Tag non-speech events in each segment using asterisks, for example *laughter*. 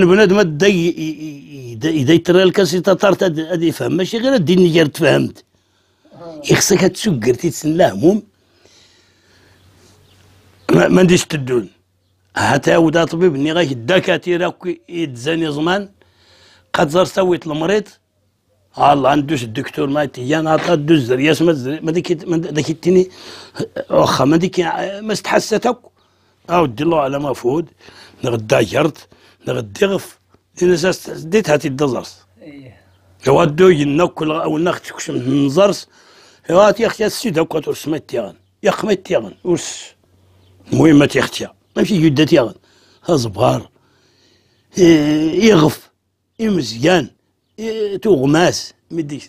البنادم داي إذا يترى الكاسي تطارت هذا يفهم ماشي غير الدين نجار تفهمت يخصك تسكر تيتسن لا هموم ما نديش تدون هاتا ودا طبيب ني غاك كي يتزاني زمان قد زار سويت المريض الله ندوز الدكتور ما تيان عطا دوز زرياس ما ما ديك ديك التيني واخا ما ديك ما استحست هاك او دي الله على ما فود غدا جرت نغدغف دينساس ديت هاتي الدزرس إيه. هو دو ينكل او نخت من نزرس هو هاتي اختي السيد هكا ترسمت تيغن يا يقمت تيغن المهم مهمة تيختيا ماشي جدة تيغن ها زبار إيه، يغف يمزيان إيه، توغماس مديش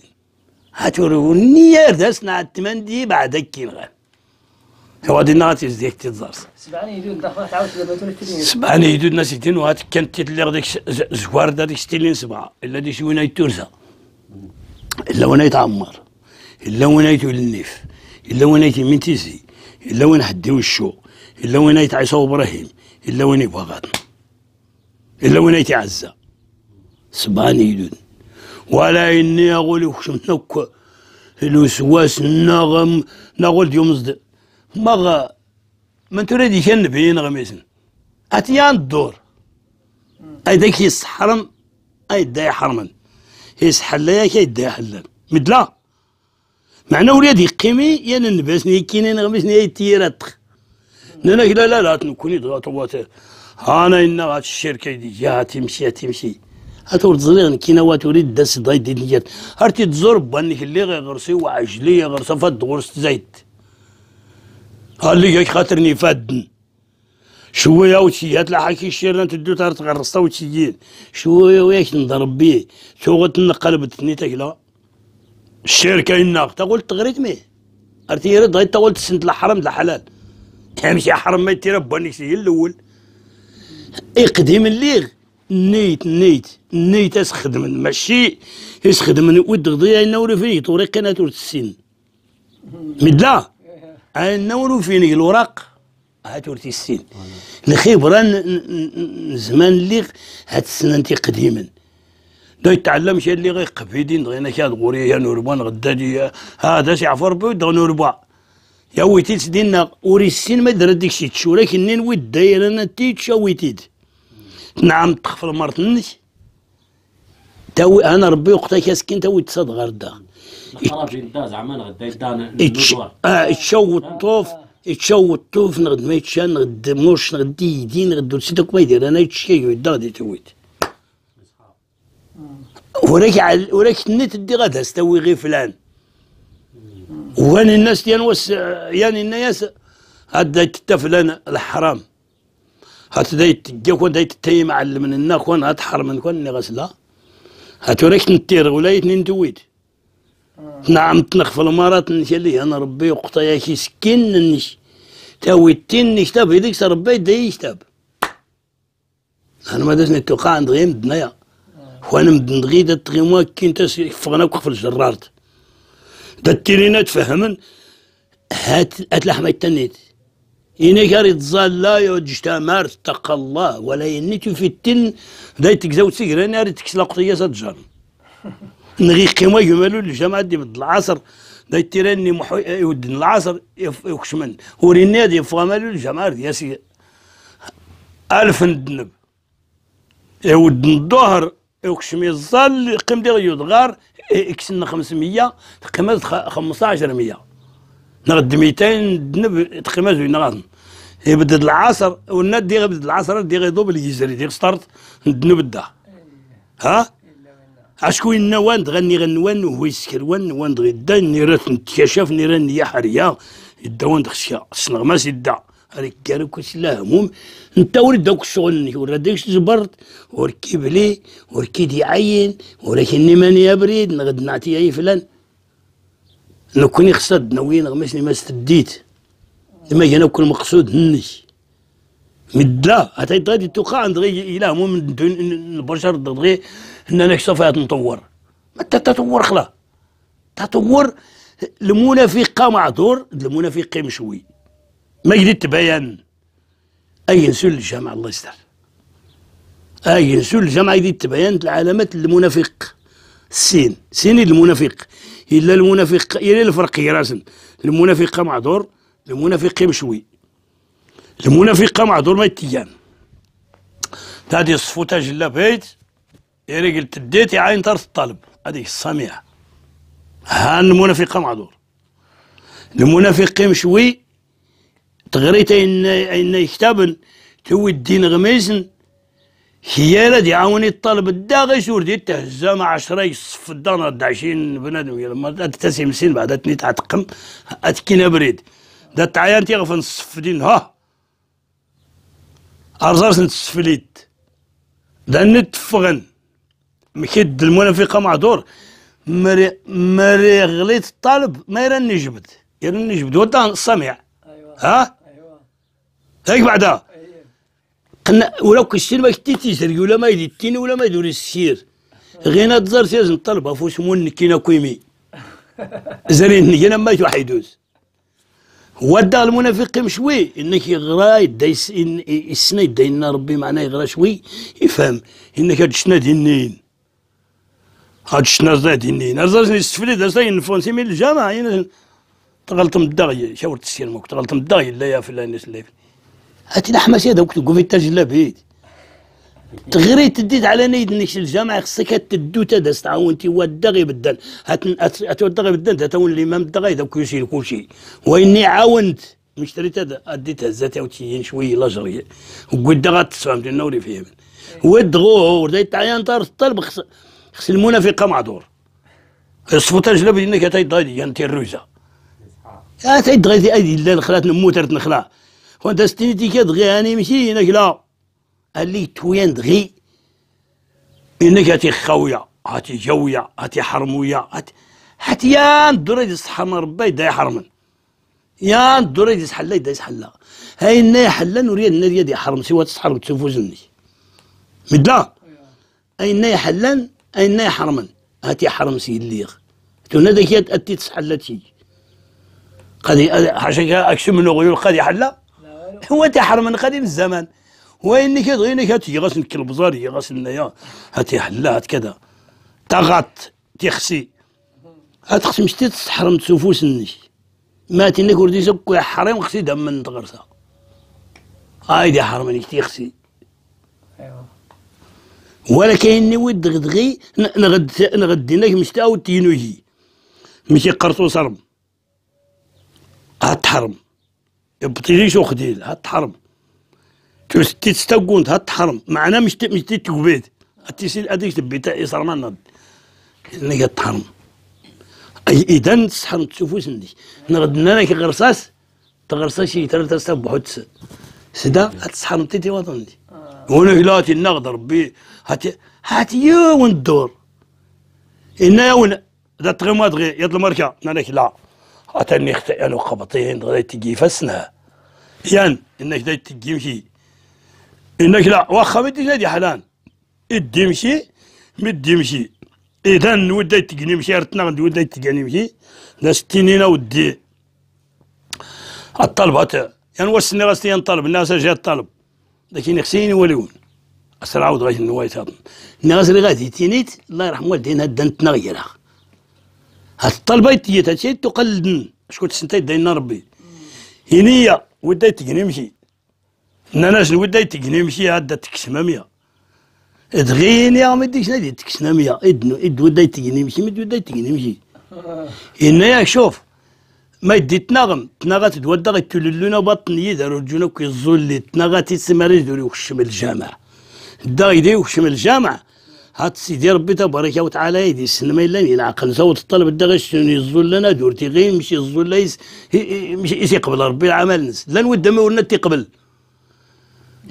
هاتو نيار داس نعتمن دي بعدك كي هوادي نات يزديك تدرس سبعاني يدود دخلت عاوت سبعاني ناس يدين كانت تتلغ ديك زوار ديك ستين سبعة إلا دي شي وينايت تورزا إلا وينايت عمر إلا وينايت النيف إلا من تيزي إلا وين حدي وشو إلا وينايت عيسى وإبراهيم إلا وين بغات إلا وين عزة سبعاني يدود ولا إني أقول لك شنو الوسواس نغم نقول يوم صدق مغ من تريد يشن هنا غميسن اتيان الدور اي داك يسحرم اي دا حرما يسحل ياك كي دا حلال مدلا معنى ولادي قيمي يا نلبسني كينين غميسني اي تيراتخ نانا لا لا لا تنكوني ضغط انا ان غات الشركه دي يا تمشي تمشي هاتور تزليغن كينا واتوريد داس ضايد نيات هارتي تزور بانك اللي غير غرسي وعجلي غرسه فاد غرس زايد قال لي خاطرني فادن شوية وتشيات لحكي الشيران تدو تهر تغرصة وتشيين شوية وياك نضرب بيه توغت نقلب تثنيتك لا الشير كاين ناق تقول تغريت ميه ارتي يرد غير تقول تسنت الحرام دا تمشي حرم ما يتيرا بانيك سيه الاول قديم الليغ نيت نيت نيت اسخدم ماشي اسخدم ود غضيا ينوري فيه طريق كانت ورتسين مدلا ولو فيني الوراق هاتورتي السين الخبرة زمان اللي هاد السنة قديما دا يتعلم شي اللي غيقفيدين دغينا كاد غوري يا نوربان غدادي هذا سي عفر بو دغ نوربا يا ويتيت دينا وري السين ما درت ديك شي تشورا كني ويت داير انا تيتش ويتيت نعم تخفر مرتنش تاوي انا ربي وقتها كاسكين تاوي تصاد غردا خرج يدا زعما غدا آه، الطوف يتشو الطوف نغد ما يتشان نغد موش نغد يدي نغد نسيت ما يدير انا يتشي يدا غادي تويت وراك وراك نيت دي غادا استوي غير فلان وين الناس ديال وس يعني الناس هاد تتا فلان الحرام هات دايت جاكون دايت تايم علمنا كون هات حرمنا كون نغسلا هات وراك نتير ولايت ننتويت آه. نعم في المرات نشلي انا ربي وقتا ياشي سكين نش تين نشتاب هذيك ربي يدي يشتاب انا ما دازني توقع عند غير مدنايا آه. وانا مدن غيدا تغيما كي انت فغنا وقف الجرارت دا التيرينا تفهمن هات هات لحمة تنيت إني كاري تزال لا تامار تقى الله ولا ينيتو في التن دا يتكزاو تسيقراني تكسلا لاقطية سجان *laughs* نغيق كيما يمالو الجماعة دي بد العصر داي تيراني محو آه، يودن العصر يكشمن ورينا دي فامالو الجماعة ياسي ألف ندنب يودن الظهر يوكشمي الظل قيم دي غيود غار يكسن 500 تقيمات 15 100 نغد 200 دنب تقيمات وينغاضن يبدد العصر والناد دي غيبدد العصر دي غيضوب اللي يزري دي غيستارت ندنب دا ها اشكو إن واند غني غنوان وهو يسكر وان واند غدا نيرات نتكشف نيران نيا حرية يدا واند خشيا سنغ ما سيدا هذيك كانوا لا هموم انت ولد داك الشغل ولد داك جبرت وركي بلي وركي ولكن ولكني ماني بريد نغد نعطي اي فلان نكوني خصاد نوين غمشني ما استديت لما كان كل مقصود هني مدا هتاي غادي توقع دغي الى مو من البشر دغي هنا فيها نطور ما تطور خلا تطور المنافق قا معذور المنافق قي مشوي ما يقدر تبين اي نسول الجامع الله يستر اي نسول الجامع يقدر تبين العلامات المنافق السين سين المنافق الا المنافق الا الفرق يراسن المنافق معذور المنافق قي مشوي قام معذور ما يتيان تادي تاج الله بيت قلت ديتي عين طرف الطالب هذه الصميعة هان قام معذور المنافق شوي تغريت ان ان يكتبن توي الدين غميزن هي لا يعاوني الطالب الدا غيسور دي تهزا مع عشرة يصف الدار عشرين بنادم لما تسي مسين بعد تني تعتقم اتكينا بريد دا تعيان تيغفن صف دين ها أرزارس نتسفليد لأن تفغن مكيد المنافقة معذور مري مري غليت الطالب ما يرني جبد يرني جبد ودا السميع أيوة. ها أيوة. هيك بعدا أيوة. قلنا ولو كشتين ما كنتي تيسري ولا ما يديتيني ولا ما يدوري السير غينا تزار سيزن الطلبة فوش مون كينا كويمي *laughs* زرين هنا ما يدوز ودا المنافق مشوي انك يغرا يدا يسنا يدا ينا ربي معنا يغرا شوي يفهم انك هاد الشنا دينين هاد الشنا دينين ارزاز نستفلد ارزاز ينفونسي من الجامعة من الدغي شاورت السير موك من الدغي لا يا فلان الناس اللي هاتي حماسي يا دوك تقول في التاج بيت تغري تديت على نيد نيش الجامعه خصك تدو تدس تعاون تود دغي بالدن اتود دغي بالدن تون مام دغي ذا كلشي كلشي واني عاونت مشتري تدا اديت هزاتي وتي يعني شويه لاجري وقلت دغا تسفهم النوري فيهم ودغو ودايت تعيان طار الطلب خص خص المنافقه معذور الصفوت جلب انك تاي ضايدي انت يعني الروزه تاي دغي ايدي لا خلات نموت نخلا وانت ستيني تيكاد غياني ماشي هناك لا اللي دغي انك هاتي خاوية هاتي جوية هاتي حرموية هاتي هاتي يا ندور دي صحة من ربي يدا يحرمن يا ندور دي صحة يدا لا هاي النا حلا نوري النا دي حرم سوا تسحرم تسوفوزني مدلا اي النا حلا اي النا حرمن هاتي حرم سي الليغ تونا داك يد اتي تسحلاتي قادي حاشاك اكشم من غيول قادي حلا هو تحرمن قديم الزمان وينك غينك هاتي غاس بزار هي غسل نيا هاتي حلا هات كذا تغط تيخسي هاتخسي مشتي تحرم تسوفوس النش ما تنك وردي سكو حرام خسي دم من تغرسا دي حرم نك تيخسي أيوة. ولا كاين ود غدغي نغد نغدي لك مشتاو تينوجي مشي قرصو صرم هات حرم بطيليش وخديل هات حرم تستي تستقون هاد تحرم معنا مش مش تقبيد التيسيل اديك تبيتا يصر إيه، ما نض انك تحرم اي اذا تحرم تشوفو سندي انا كي غرساس تغرصا شي ترى تسبحو سدا تحرم تيتي وطندي آه. وانا هلاتي النغد ربي هاتي هاتي يوم وندور إنا يوم ذا تغيما دغي يد المركة نانك لا عطاني اختي انا قبطين دغي تجي فسنا يعني انك داي تجي انك لا واخا بدي زادي حلان ادي مشي مدي مشي اذا نود يتقني مشي رتنا غندي ود يتقني مشي دا ستينينا ودي الطلبات يعني وسني غاسي نطلب الناس جا الطلب لكن خسيني يوليون اصلا عاود غادي نوايت هاد الناس اللي غادي تينيت الله يرحم والدينا دانت نغيرا هاد الطلبه تيت هادشي تقلدن شكون تسنتي دينا ربي هنيا ودا تقني مشي ناناس الودا يتقني مشي هادا تكسما ميا دغيني ما يديش نادي تكسنا ميا ادنو اد ودا يتقني مشي مد ودا يتقني مشي إنا ياك شوف ما يدي تناغم تناغات غي تلولونا بطن يدار رجونا كي الظل تناغات يتسماريش دوري وخشم الجامع دا يدي وخشم الجامع هات سيدي ربي تبارك وتعالى يدي السينما الا العقل زود الطلب غي شنو يزول لنا دورتي غير يمشي الزول لا يس يقبل ربي العمل نس لا نود ما ولنا تيقبل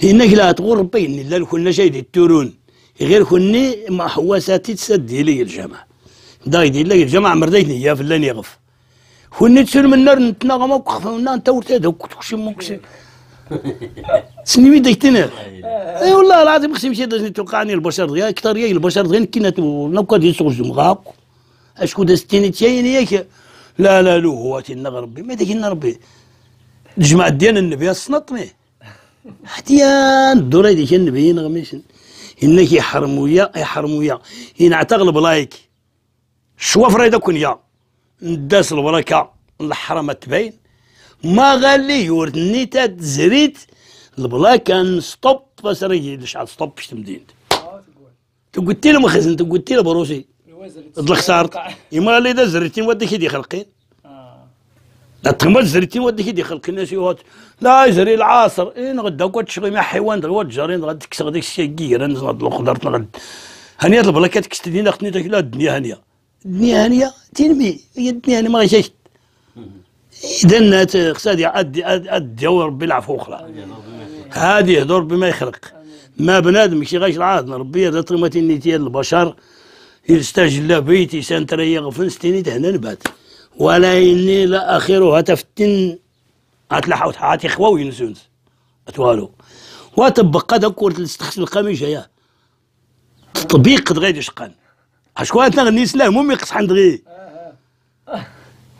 إنك لا تغور بيني إلا كنا شايدي التورون غير ما هو حواساتي تسدي لي الجماعة دايدي لي الجماعة مرديتني يا فلان يغف كني تسير من النار نتناغم وقفنا نتورت هذا كتوكشي موكشي *laughs* سني مين ديتنا اي والله العظيم خصني مشي دازني توقعني البشر ديال كثر يا البشر غير كنا نبقى دي سوق اشكو اشكون تيني تيين ياك لا لا لو هو تينا ربي ما ديك ربي الجماعة ديال النبي صنطني هتيا الدورة دي شن بين غميشن إنك يحرمويا يحرمويا هنا تغلب لايك شو فريدة كون يا نداس البركة الحرمة تبين ما غالي يورتني تزريت البلاكة نستوب فسرجي عاد ستوب باش تمدين تقلت له مخزن تقلت له بروسي الخسارت يما لي دا ودي ودك يدي خلقين تما زريتي وديك يدي خلق الناس يوات لا يزري العاصر اين غدا كوا تشغي مع حيوان دغوا تجارين غاد تكسر ديك الشيء كير نزاد الخضر غاد هانيه البلاكات كست دينا خطني داك الدنيا هانيه الدنيا هانيه تنمي هي الدنيا هانيه ما غيشاش اذا خصادي ادي ادي ربي العفو اخرى هادي يهضر بما يخلق ما بنادم كي غاش العاد ربي هذا ترمتي النيتيه البشر يستجل بيتي سانتريا غفن ستيني تهنا نبات ولا إني لأخيرها تفتن أتلحوت وتحاتي خوي ينسونس أتوالو وتبقى دكور تستخسن القميجة يا تطبيق قد غادي شقان أشكون تغني سلام مم يقص حندغي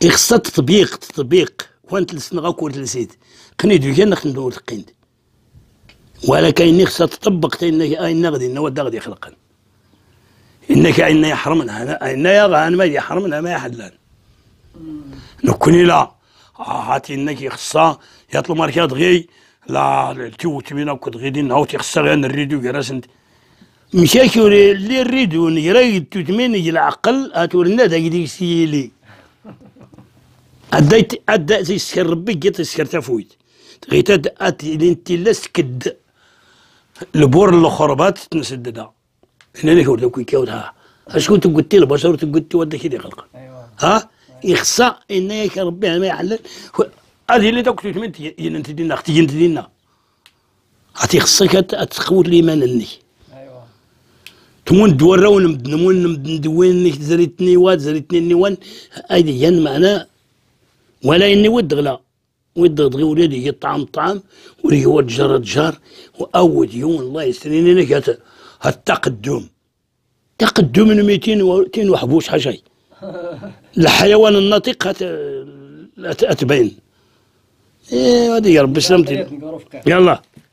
يخصها تطبيق تطبيق وانت تلسن كورة تلسيد قني دو جانا خندور تقيند ولا كاين خصها تطبق تاين اين غادي نواد غادي خلقا انك عندنا يحرمنا أنا يا غان ما يحرمنا ما يحلان نكوني لا آه، هاتي انك خصا يطلب ماركات غي لا التو تمينا كنت هاو تيخصا تيخصها غير الريديو كراس انت ولي اللي نريدو نجري تمين يجي العقل لنا داك ديك سيلي اديت ادا تيسكر ربي جيت تسكر تفويت غيت اد انت لا سكد البور الاخر بات تنسددها هنا اللي ولد كي كاودها اشكون تقلتي البشر تقلتي ودك اللي خلق أيوة. ها يخصى انك ربي ما يحلل هذه اللي دوك تمنت انت دينا اختي انت دينا عتي خصك لي الايمان اني ايوا تمون دوراون مدنمون نمون نمد زريتني واد زريتني نيوان هذه هي المعنى ولا اني غلا ويدغدغي ولادي هي الطعام الطعام ولي هو جار الجار وأول يوم الله يسريني لك هالتقدم تقدم 200 وحبوش حاجه الحيوان الناطق أتبين ايه هذه ربي سلامتي يلا